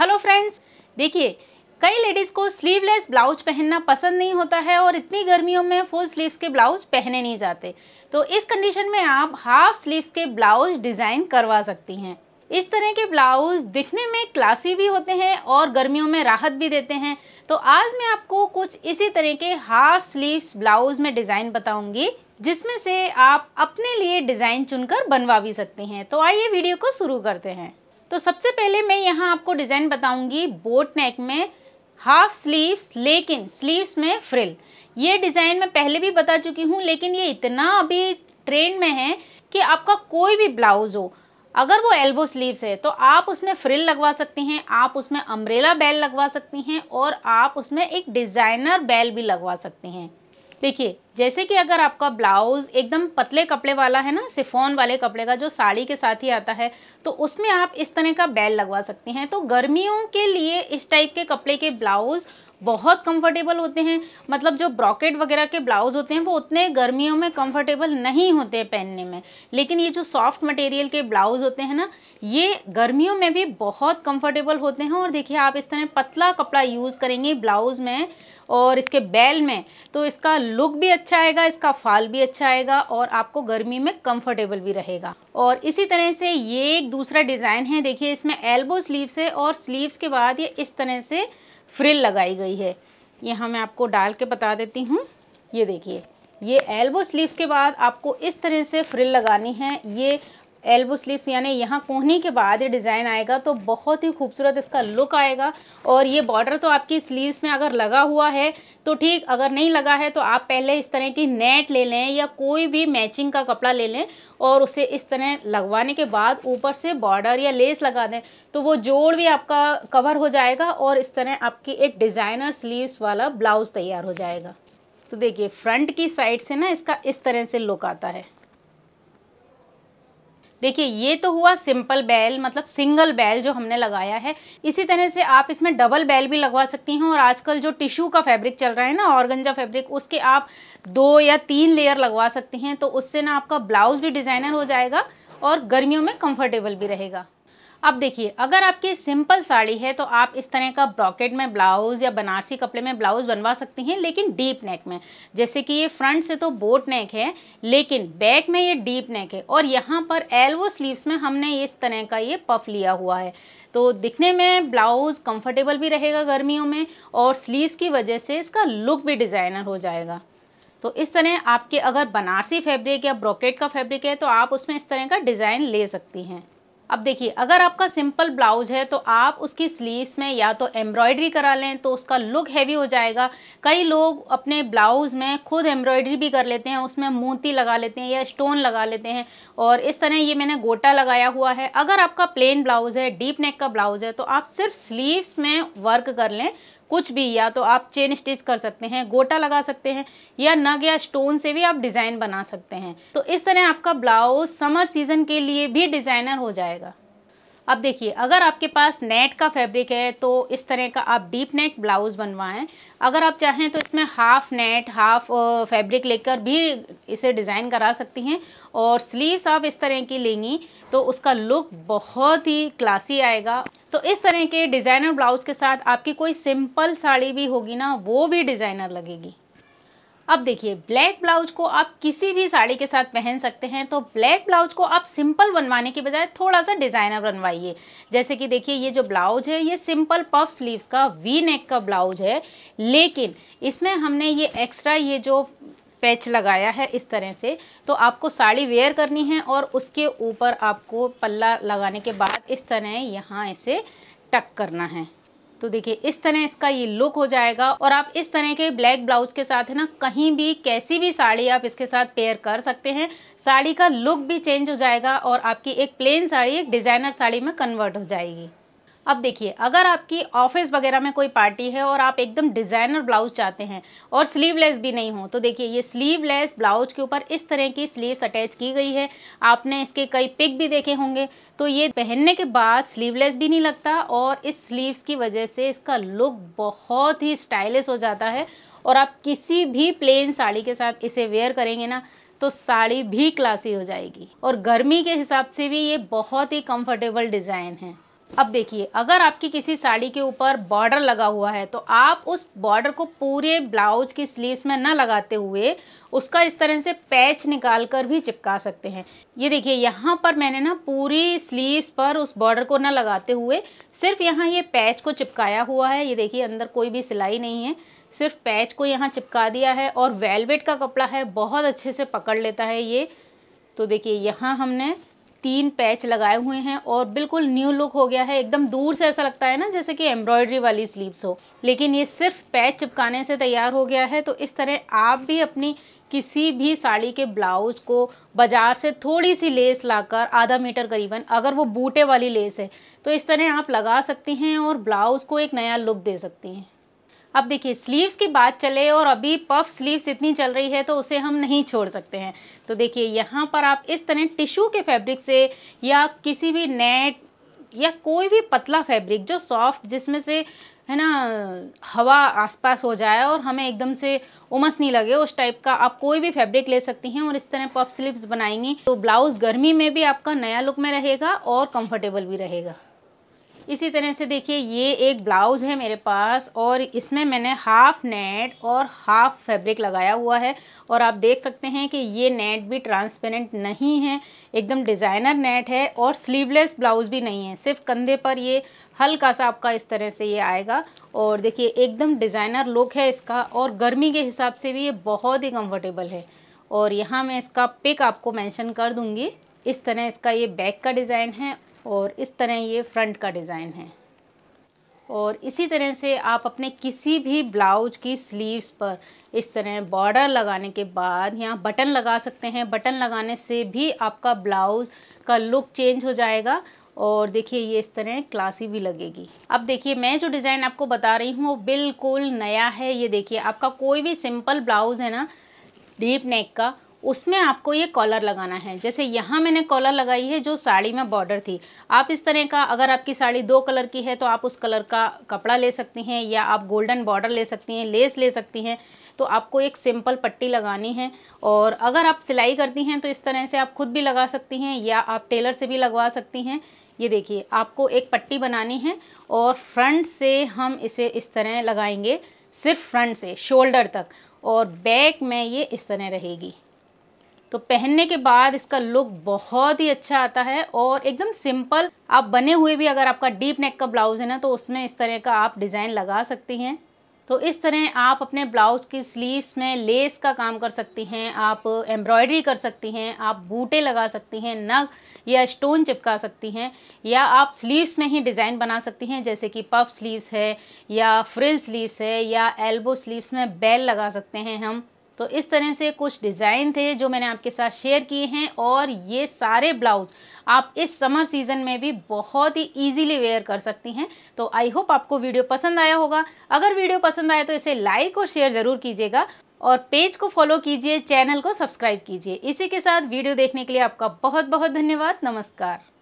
hello friends देखिए कई ladies को स्लीवलेस ब्लाउज पहनना पसंद नहीं होता है और इतनी गर्मियों में फुल स्लीव्स के ब्लाउज पहने नहीं जाते तो इस कंडीशन में आप हाफ स्लीव्स के ब्लाउज डिज़ाइन करवा सकती हैं इस तरह के ब्लाउज दिखने में क्लासी भी होते हैं और गर्मियों में राहत भी देते हैं तो आज मैं आपको कुछ इसी तरह के हाफ स्लीव्स ब्लाउज में डिज़ाइन बताऊंगी जिसमें से आप अपने लिए डिज़ाइन चुनकर बनवा भी सकती हैं तो आइए वीडियो को शुरू करते हैं तो सबसे पहले मैं यहाँ आपको डिज़ाइन बताऊँगी बोट नेक में हाफ स्लीव्स लेकिन स्लीव्स में फ्रिल ये डिज़ाइन मैं पहले भी बता चुकी हूँ लेकिन ये इतना अभी ट्रेंड में है कि आपका कोई भी ब्लाउज़ हो अगर वो एल्बो स्लीव्स है तो आप उसमें फ्रिल लगवा सकती हैं आप उसमें अम्ब्रेला बेल लगवा सकती हैं और आप उसमें एक डिज़ाइनर बेल भी लगवा सकती हैं देखिए जैसे कि अगर आपका ब्लाउज़ एकदम पतले कपड़े वाला है ना सिफोन वाले कपड़े का जो साड़ी के साथ ही आता है तो उसमें आप इस तरह का बैल लगवा सकते हैं तो गर्मियों के लिए इस टाइप के कपड़े के ब्लाउज़ बहुत कंफर्टेबल होते हैं मतलब जो ब्रॉकेट वगैरह के ब्लाउज होते हैं वो उतने गर्मियों में कंफर्टेबल नहीं होते पहनने में लेकिन ये जो सॉफ्ट मटेरियल के ब्लाउज होते हैं ना ये गर्मियों में भी बहुत कंफर्टेबल होते हैं और देखिए आप इस तरह पतला कपड़ा यूज़ करेंगे ब्लाउज़ में और इसके बैल में तो इसका लुक भी अच्छा आएगा इसका फाल भी अच्छा आएगा और आपको गर्मी में कंफर्टेबल भी रहेगा और इसी तरह से ये एक दूसरा डिज़ाइन है देखिए इसमें एल्बो स्लीव्स है और स्लीव्स के बाद ये इस तरह से फ्रिल लगाई गई है यहाँ मैं आपको डाल के बता देती हूँ ये देखिए ये एल्बो स्लीव्स के बाद आपको इस तरह से फ्रिल लगानी है ये एल्बो स्लीव्स यानी यहाँ कोहने के बाद ये डिज़ाइन आएगा तो बहुत ही खूबसूरत इसका लुक आएगा और ये बॉर्डर तो आपकी स्लीव्स में अगर लगा हुआ है तो ठीक अगर नहीं लगा है तो आप पहले इस तरह की नेट ले लें या कोई भी मैचिंग का कपड़ा ले लें और उसे इस तरह लगवाने के बाद ऊपर से बॉर्डर या लेस लगा दें तो वो जोड़ भी आपका कवर हो जाएगा और इस तरह आपकी एक डिज़ाइनर स्लीव्स वाला ब्लाउज़ तैयार हो जाएगा तो देखिए फ्रंट की साइड से ना इसका इस तरह से लुक आता है देखिए ये तो हुआ सिंपल बैल मतलब सिंगल बैल जो हमने लगाया है इसी तरह से आप इसमें डबल बैल भी लगवा सकती हैं और आजकल जो टिश्यू का फैब्रिक चल रहा है ना ऑर्गेंजा फैब्रिक उसके आप दो या तीन लेयर लगवा सकती हैं तो उससे ना आपका ब्लाउज भी डिज़ाइनर हो जाएगा और गर्मियों में कंफर्टेबल भी रहेगा अब देखिए अगर आपकी सिंपल साड़ी है तो आप इस तरह का ब्रॉकेट में ब्लाउज या बनारसी कपड़े में ब्लाउज बनवा सकती हैं लेकिन डीप नेक में जैसे कि ये फ्रंट से तो बोट नेक है लेकिन बैक में ये डीप नेक है और यहाँ पर एल्वो स्लीव्स में हमने इस तरह का ये पफ लिया हुआ है तो दिखने में ब्लाउज़ कंफर्टेबल भी रहेगा गर्मियों में और स्लीव्स की वजह से इसका लुक भी डिज़ाइनर हो जाएगा तो इस तरह आपके अगर बनारसी फैब्रिक या ब्रोकेट का फैब्रिक है तो आप उसमें इस तरह का डिज़ाइन ले सकती हैं अब देखिए अगर आपका सिंपल ब्लाउज है तो आप उसकी स्लीव्स में या तो एम्ब्रॉयडरी करा लें तो उसका लुक हैवी हो जाएगा कई लोग अपने ब्लाउज में खुद एम्ब्रॉयडरी भी कर लेते हैं उसमें मोती लगा लेते हैं या स्टोन लगा लेते हैं और इस तरह ये मैंने गोटा लगाया हुआ है अगर आपका प्लेन ब्लाउज है डीप नेक का ब्लाउज है तो आप सिर्फ स्लीव्स में वर्क कर लें कुछ भी या तो आप चेन स्टिच कर सकते हैं गोटा लगा सकते हैं या नग या स्टोन से भी आप डिज़ाइन बना सकते हैं तो इस तरह आपका ब्लाउज समर सीजन के लिए भी डिज़ाइनर हो जाएगा अब देखिए अगर आपके पास नेट का फैब्रिक है तो इस तरह का आप डीप नेक ब्लाउज़ बनवाएं अगर आप चाहें तो इसमें हाफ नेट हाफ फैब्रिक लेकर भी इसे डिज़ाइन करा सकती हैं और स्लीव्स आप इस तरह की लेंगी तो उसका लुक बहुत ही क्लासी आएगा तो इस तरह के डिज़ाइनर ब्लाउज के साथ आपकी कोई सिंपल साड़ी भी होगी ना वो भी डिज़ाइनर लगेगी अब देखिए ब्लैक ब्लाउज को आप किसी भी साड़ी के साथ पहन सकते हैं तो ब्लैक ब्लाउज को आप सिंपल बनवाने के बजाय थोड़ा सा डिज़ाइनर बनवाइए जैसे कि देखिए ये जो ब्लाउज है ये सिंपल पफ स्लीव्स का वी नेक का ब्लाउज है लेकिन इसमें हमने ये एक्स्ट्रा ये जो पैच लगाया है इस तरह से तो आपको साड़ी वेयर करनी है और उसके ऊपर आपको पल्ला लगाने के बाद इस तरह यहाँ इसे टक करना है तो देखिए इस तरह इसका ये लुक हो जाएगा और आप इस तरह के ब्लैक ब्लाउज के साथ है ना कहीं भी कैसी भी साड़ी आप इसके साथ पेयर कर सकते हैं साड़ी का लुक भी चेंज हो जाएगा और आपकी एक प्लेन साड़ी एक डिज़ाइनर साड़ी में कन्वर्ट हो जाएगी अब देखिए अगर आपकी ऑफिस वगैरह में कोई पार्टी है और आप एकदम डिज़ाइनर ब्लाउज चाहते हैं और स्लीवलेस भी नहीं हो तो देखिए ये स्लीवलेस ब्लाउज के ऊपर इस तरह की स्लीव्स अटैच की गई है आपने इसके कई पिक भी देखे होंगे तो ये पहनने के बाद स्लीवलेस भी नहीं लगता और इस स्लीव्स की वजह से इसका लुक बहुत ही स्टाइलिश हो जाता है और आप किसी भी प्लेन साड़ी के साथ इसे वेयर करेंगे ना तो साड़ी भी क्लासी हो जाएगी और गर्मी के हिसाब से भी ये बहुत ही कम्फर्टेबल डिज़ाइन है अब देखिए अगर आपकी किसी साड़ी के ऊपर बॉर्डर लगा हुआ है तो आप उस बॉर्डर को पूरे ब्लाउज की स्लीव्स में ना लगाते हुए उसका इस तरह से पैच निकाल कर भी चिपका सकते हैं ये देखिए यहाँ पर मैंने ना पूरी स्लीव्स पर उस बॉर्डर को ना लगाते हुए सिर्फ यहाँ ये पैच को चिपकाया हुआ है ये देखिए अंदर कोई भी सिलाई नहीं है सिर्फ पैच को यहाँ चिपका दिया है और वेलवेट का कपड़ा है बहुत अच्छे से पकड़ लेता है ये तो देखिए यहाँ हमने तीन पैच लगाए हुए हैं और बिल्कुल न्यू लुक हो गया है एकदम दूर से ऐसा लगता है ना जैसे कि एम्ब्रॉयडरी वाली स्लीव्स हो लेकिन ये सिर्फ पैच चिपकाने से तैयार हो गया है तो इस तरह आप भी अपनी किसी भी साड़ी के ब्लाउज़ को बाज़ार से थोड़ी सी लेस लाकर आधा मीटर करीबन अगर वो बूटे वाली लेस है तो इस तरह आप लगा सकती हैं और ब्लाउज़ को एक नया लुक दे सकती हैं अब देखिए स्लीव्स की बात चले और अभी पफ स्लीव्स इतनी चल रही है तो उसे हम नहीं छोड़ सकते हैं तो देखिए यहाँ पर आप इस तरह टिश्यू के फैब्रिक से या किसी भी नेट या कोई भी पतला फैब्रिक जो सॉफ्ट जिसमें से है ना हवा आसपास हो जाए और हमें एकदम से उमस नहीं लगे उस टाइप का आप कोई भी फैब्रिक ले सकती हैं और इस तरह पफ स्लीव्स बनाएंगी तो ब्लाउज़ गर्मी में भी आपका नया लुक में रहेगा और कंफर्टेबल भी रहेगा इसी तरह से देखिए ये एक ब्लाउज़ है मेरे पास और इसमें मैंने हाफ़ नेट और हाफ़ फैब्रिक लगाया हुआ है और आप देख सकते हैं कि ये नेट भी ट्रांसपेरेंट नहीं है एकदम डिज़ाइनर नेट है और स्लीवलेस ब्लाउज़ भी नहीं है सिर्फ कंधे पर ये हल्का सा आपका इस तरह से ये आएगा और देखिए एकदम डिज़ाइनर लुक है इसका और गर्मी के हिसाब से भी ये बहुत ही कम्फर्टेबल है और यहाँ मैं इसका पिक आपको मैंशन कर दूँगी इस तरह इसका ये बैक का डिज़ाइन है और इस तरह ये फ्रंट का डिज़ाइन है और इसी तरह से आप अपने किसी भी ब्लाउज़ की स्लीव्स पर इस तरह बॉर्डर लगाने के बाद यहाँ बटन लगा सकते हैं बटन लगाने से भी आपका ब्लाउज़ का लुक चेंज हो जाएगा और देखिए ये इस तरह क्लासी भी लगेगी अब देखिए मैं जो डिज़ाइन आपको बता रही हूँ वो बिल्कुल नया है ये देखिए आपका कोई भी सिंपल ब्लाउज़ है ना डीप नेक का उसमें आपको ये कॉलर लगाना है जैसे यहाँ मैंने कॉलर लगाई है जो साड़ी में बॉर्डर थी आप इस तरह का अगर आपकी साड़ी दो कलर की है तो आप उस कलर का कपड़ा ले सकती हैं या आप गोल्डन बॉर्डर ले सकती हैं लेस ले सकती हैं तो आपको एक सिंपल पट्टी लगानी है और अगर आप सिलाई करती हैं तो इस तरह से आप खुद भी लगा सकती हैं या आप टेलर से भी लगवा सकती हैं ये देखिए आपको एक पट्टी बनानी है और फ्रंट से हम इसे इस तरह लगाएंगे सिर्फ फ्रंट से शोल्डर तक और बैक में ये इस तरह रहेगी तो पहनने के बाद इसका लुक बहुत ही अच्छा आता है और एकदम सिंपल आप बने हुए भी अगर आपका डीप नेक का ब्लाउज़ है ना तो उसमें इस तरह का आप डिज़ाइन लगा सकती हैं तो इस तरह आप अपने ब्लाउज की स्लीव्स में लेस का काम कर सकती हैं आप एम्ब्रॉयडरी कर सकती हैं आप बूटे लगा सकती हैं नग या स्टोन चिपका सकती हैं या आप स्लीव्स में ही डिज़ाइन बना सकती हैं जैसे कि पफ स्लीव्स है या फ्रिल स्लीव्स है या एल्बो स्लीव्स में बेल लगा सकते हैं हम तो इस तरह से कुछ डिज़ाइन थे जो मैंने आपके साथ शेयर किए हैं और ये सारे ब्लाउज आप इस समर सीज़न में भी बहुत ही इजीली वेयर कर सकती हैं तो आई होप आपको वीडियो पसंद आया होगा अगर वीडियो पसंद आया तो इसे लाइक और शेयर ज़रूर कीजिएगा और पेज को फॉलो कीजिए चैनल को सब्सक्राइब कीजिए इसी के साथ वीडियो देखने के लिए आपका बहुत बहुत धन्यवाद नमस्कार